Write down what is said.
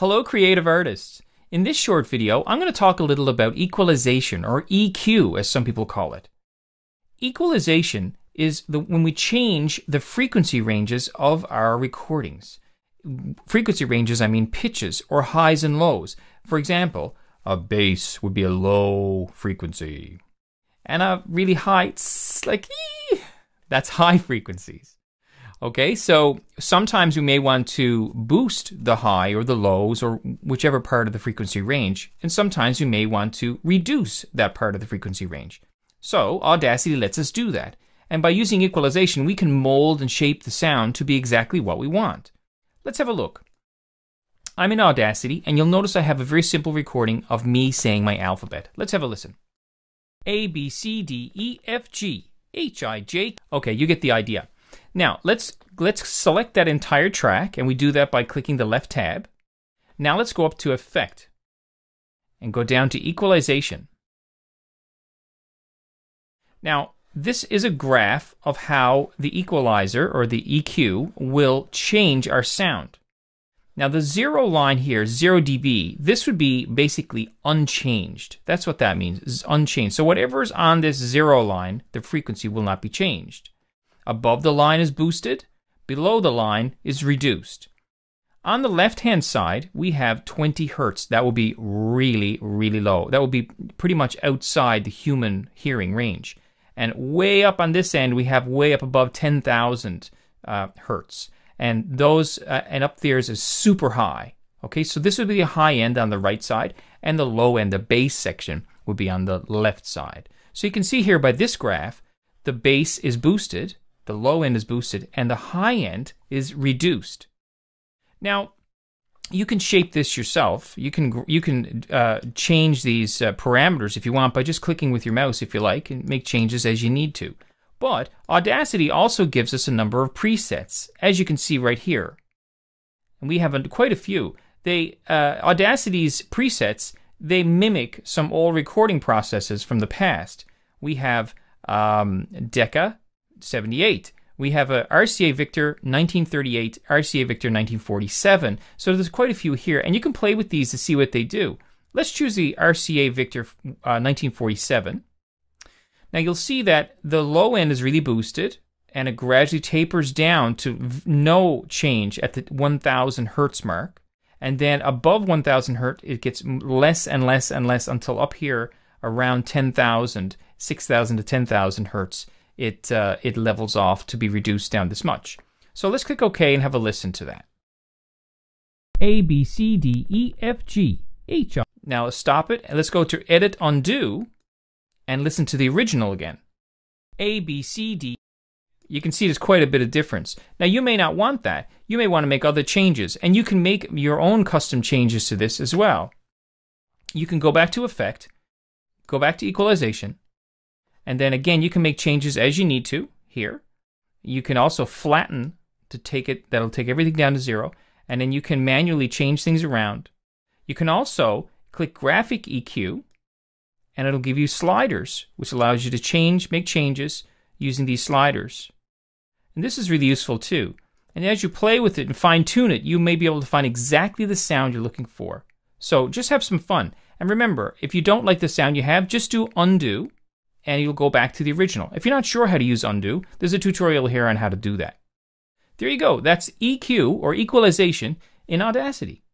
Hello creative artists. In this short video, I'm going to talk a little about equalization or EQ as some people call it. Equalization is the, when we change the frequency ranges of our recordings. Frequency ranges, I mean pitches or highs and lows. For example, a bass would be a low frequency and a really high, like, ee, that's high frequencies. Okay, so sometimes we may want to boost the high or the lows or whichever part of the frequency range, and sometimes we may want to reduce that part of the frequency range. So Audacity lets us do that, and by using equalization we can mold and shape the sound to be exactly what we want. Let's have a look. I'm in Audacity, and you'll notice I have a very simple recording of me saying my alphabet. Let's have a listen. A, B, C, D, E, F, G, H, I, J. Okay, you get the idea. Now let's let's select that entire track, and we do that by clicking the left tab. Now let's go up to Effect and go down to Equalization. Now this is a graph of how the equalizer or the EQ will change our sound. Now the zero line here, zero dB, this would be basically unchanged. That's what that means, is unchanged. So whatever is on this zero line, the frequency will not be changed. Above the line is boosted, below the line is reduced. On the left-hand side, we have 20 hertz. That will be really, really low. That will be pretty much outside the human hearing range. And way up on this end, we have way up above 10,000 uh, hertz. And those, uh, and up there is super high. Okay, so this would be the high end on the right side, and the low end, the bass section, would be on the left side. So you can see here by this graph, the bass is boosted, the low end is boosted and the high end is reduced. Now, you can shape this yourself. You can you can uh, change these uh, parameters if you want by just clicking with your mouse if you like and make changes as you need to. But Audacity also gives us a number of presets, as you can see right here. And we have a, quite a few. They uh, Audacity's presets they mimic some old recording processes from the past. We have um, Decca, 78. We have a RCA Victor 1938, RCA Victor 1947. So there's quite a few here, and you can play with these to see what they do. Let's choose the RCA Victor uh, 1947. Now you'll see that the low end is really boosted, and it gradually tapers down to no change at the 1000 hertz mark. And then above 1000 hertz, it gets less and less and less until up here around 10,000, 6,000 to 10,000 hertz it, uh, it levels off to be reduced down this much. So let's click OK and have a listen to that. A, B, C, D, E, F, G, H, R. Now stop it and let's go to Edit Undo and listen to the original again. A, B, C, D. You can see there's quite a bit of difference. Now you may not want that. You may want to make other changes and you can make your own custom changes to this as well. You can go back to Effect, go back to Equalization, and then again, you can make changes as you need to here. You can also flatten to take it, that'll take everything down to zero. And then you can manually change things around. You can also click graphic EQ and it'll give you sliders, which allows you to change, make changes using these sliders. And this is really useful too. And as you play with it and fine tune it, you may be able to find exactly the sound you're looking for. So just have some fun. And remember, if you don't like the sound you have, just do undo and you'll go back to the original. If you're not sure how to use undo, there's a tutorial here on how to do that. There you go. That's EQ or equalization in Audacity.